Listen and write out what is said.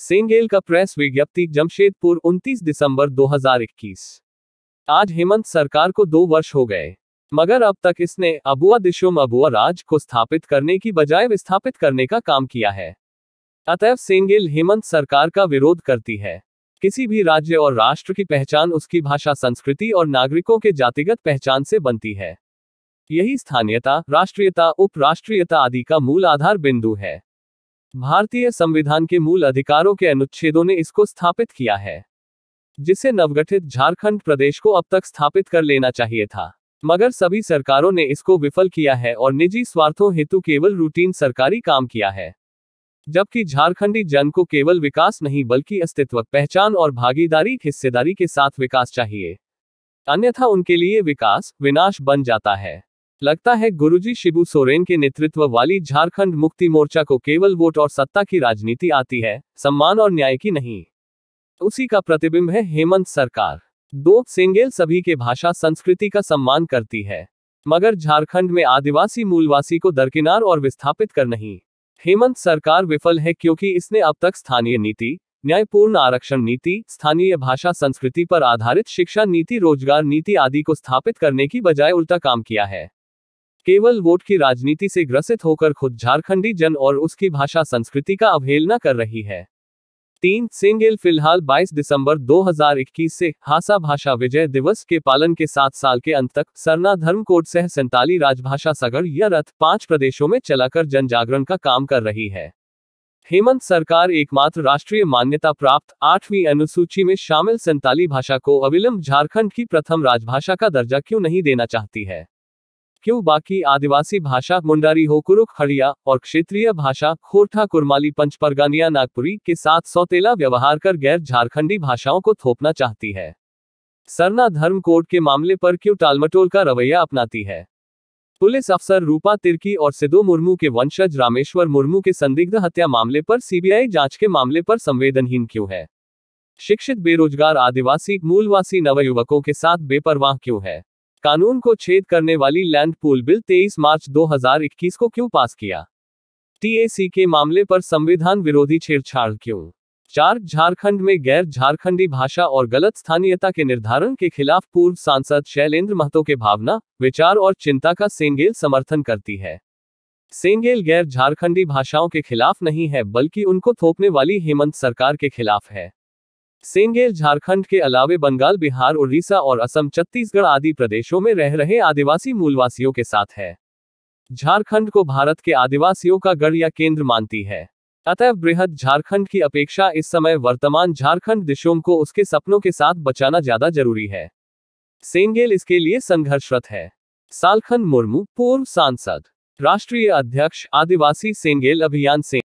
सेंगेल का प्रेस विज्ञप्ति जमशेदपुर 29 दिसंबर 2021 आज हेमंत सरकार को दो वर्ष हो गए मगर अब तक इसने अबुआ दिशोम अबुआ राज को स्थापित करने की बजाय विस्थापित करने का काम किया है अतएव सेंगेल हेमंत सरकार का विरोध करती है किसी भी राज्य और राष्ट्र की पहचान उसकी भाषा संस्कृति और नागरिकों के जातिगत पहचान से बनती है यही स्थानीयता राष्ट्रीयता उपराष्ट्रीयता आदि का मूल आधार बिंदु है भारतीय संविधान के मूल अधिकारों के अनुच्छेदों ने इसको स्थापित किया है जिसे नवगठित झारखंड प्रदेश को अब तक स्थापित कर लेना चाहिए था मगर सभी सरकारों ने इसको विफल किया है और निजी स्वार्थों हेतु केवल रूटीन सरकारी काम किया है जबकि झारखंडी जन को केवल विकास नहीं बल्कि अस्तित्व पहचान और भागीदारी हिस्सेदारी के साथ विकास चाहिए अन्यथा उनके लिए विकास विनाश बन जाता है लगता है गुरुजी शिबू सोरेन के नेतृत्व वाली झारखंड मुक्ति मोर्चा को केवल वोट और सत्ता की राजनीति आती है सम्मान और न्याय की नहीं उसी का प्रतिबिंब है हेमंत सरकार दो सिंगेल सभी के भाषा संस्कृति का सम्मान करती है मगर झारखंड में आदिवासी मूलवासी को दरकिनार और विस्थापित कर नहीं हेमंत सरकार विफल है क्योंकि इसने अब तक स्थानीय नीति न्यायपूर्ण आरक्षण नीति स्थानीय भाषा संस्कृति पर आधारित शिक्षा नीति रोजगार नीति आदि को स्थापित करने की बजाय उल्टा काम किया है केवल वोट की राजनीति से ग्रसित होकर खुद झारखंडी जन और उसकी भाषा संस्कृति का अवहेलना कर रही है तीन सिंगल फिलहाल 22 दिसंबर 2021 से हासा भाषा विजय दिवस के पालन के सात साल के अंत तक सरना धर्म कोड सह सैताली राजभाषा सगर यह रथ पांच प्रदेशों में चलाकर जन जागरण का काम कर रही है हेमंत सरकार एकमात्र राष्ट्रीय मान्यता प्राप्त आठवीं अनुसूची में शामिल संताली भाषा को अविलंब झारखंड की प्रथम राजभाषा का दर्जा क्यों नहीं देना चाहती है क्यों बाकी आदिवासी भाषा मुंडारी कुरुख हड़िया और क्षेत्रीय भाषा खोरठा कुरमाली पंचपरगानिया नागपुरी के साथ सौतेला व्यवहार कर गैर झारखंडी भाषाओं को थोपना चाहती है सरना धर्म कोड के मामले पर क्यों टालमटोल का रवैया अपनाती है पुलिस अफसर रूपा तिर्की और सिद्धू मुर्मू के वंशज रामेश्वर मुर्मू के संदिग्ध हत्या मामले पर सीबीआई जांच के मामले पर संवेदनहीन क्यों है शिक्षित बेरोजगार आदिवासी मूलवासी नवयुवकों के साथ बेपरवाह क्यों है कानून को छेद करने वाली लैंड पूल बिल 23 मार्च 2021 को क्यों पास किया टीएसी के मामले पर संविधान विरोधी छेड़छाड़ क्यों चार झारखंड में गैर झारखंडी भाषा और गलत स्थानीयता के निर्धारण के खिलाफ पूर्व सांसद शैलेंद्र महतो के भावना विचार और चिंता का सेंगेल समर्थन करती है सेंगेल गैर झारखंडी भाषाओं के खिलाफ नहीं है बल्कि उनको थोपने वाली हेमंत सरकार के खिलाफ है सेंगेर झारखंड के अलावे बंगाल बिहार उड़ीसा और असम छत्तीसगढ़ आदि प्रदेशों में रह रहे आदिवासी मूलवासियों के साथ है झारखंड को भारत के आदिवासियों का गढ़ या केंद्र मानती है अतः बृहद झारखंड की अपेक्षा इस समय वर्तमान झारखंड दिशों को उसके सपनों के साथ बचाना ज्यादा जरूरी है सेंगेल इसके लिए संघर्षरत है सालखंड मुर्मू पूर्व सांसद राष्ट्रीय अध्यक्ष आदिवासी सेंगेल अभियान से